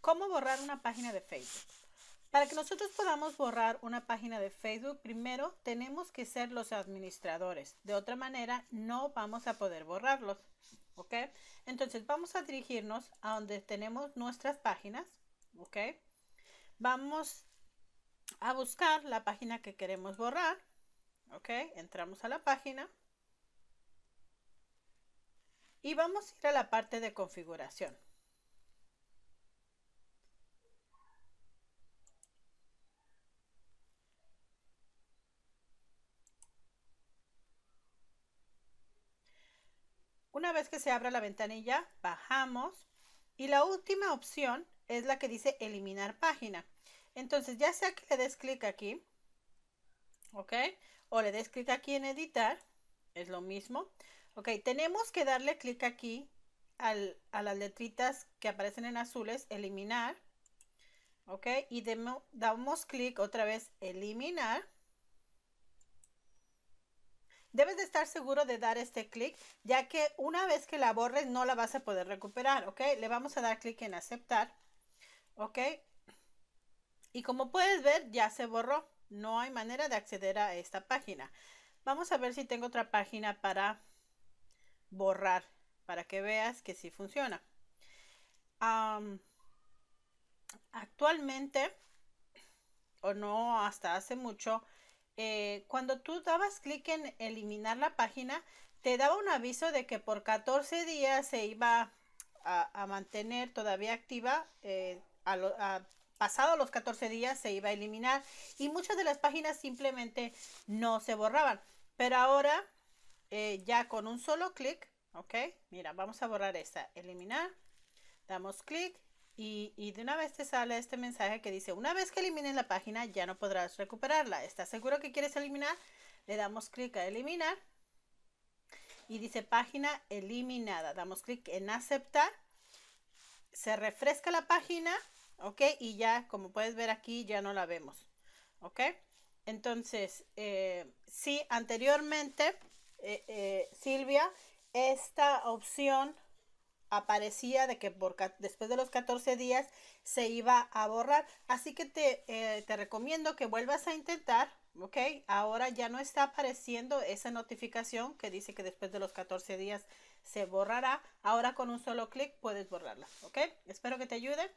¿Cómo borrar una página de Facebook? Para que nosotros podamos borrar una página de Facebook, primero tenemos que ser los administradores. De otra manera, no vamos a poder borrarlos. ¿Ok? Entonces, vamos a dirigirnos a donde tenemos nuestras páginas. ¿Ok? Vamos a buscar la página que queremos borrar. ¿Ok? Entramos a la página. Y vamos a ir a la parte de configuración. Una vez que se abra la ventanilla, bajamos y la última opción es la que dice eliminar página. Entonces, ya sea que le des clic aquí, ¿ok? O le des clic aquí en editar, es lo mismo. Ok, tenemos que darle clic aquí a las letritas que aparecen en azules, eliminar, ¿ok? Y damos clic otra vez, eliminar. Debes de estar seguro de dar este clic, ya que una vez que la borres no la vas a poder recuperar, ¿ok? Le vamos a dar clic en aceptar, ¿ok? Y como puedes ver, ya se borró. No hay manera de acceder a esta página. Vamos a ver si tengo otra página para borrar, para que veas que sí funciona. actualmente, o no hasta hace mucho, eh, cuando tú dabas clic en eliminar la página, te daba un aviso de que por 14 días se iba a, mantener todavía activa. Eh, a pasado los 14 días se iba a eliminar y muchas de las páginas simplemente no se borraban. Pero ahora eh, ya con un solo clic, ok, mira, vamos a borrar esta, eliminar, damos clic y, de una vez te sale este mensaje que dice, una vez que elimines la página ya no podrás recuperarla. ¿Estás seguro que quieres eliminar? Le damos clic a eliminar. Y dice página eliminada. Damos clic en aceptar. Se refresca la página. ¿Ok? Y ya, como puedes ver aquí, ya no la vemos. ¿Ok? Entonces, si eh, sí, anteriormente, eh, eh, Silvia, esta opción aparecía de que por, después de los 14 días se iba a borrar. Así que te, eh, te recomiendo que vuelvas a intentar, ¿ok? Ahora ya no está apareciendo esa notificación que dice que después de los 14 días se borrará. Ahora con un solo clic puedes borrarla, ¿ok? Espero que te ayude.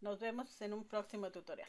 Nos vemos en un próximo tutorial.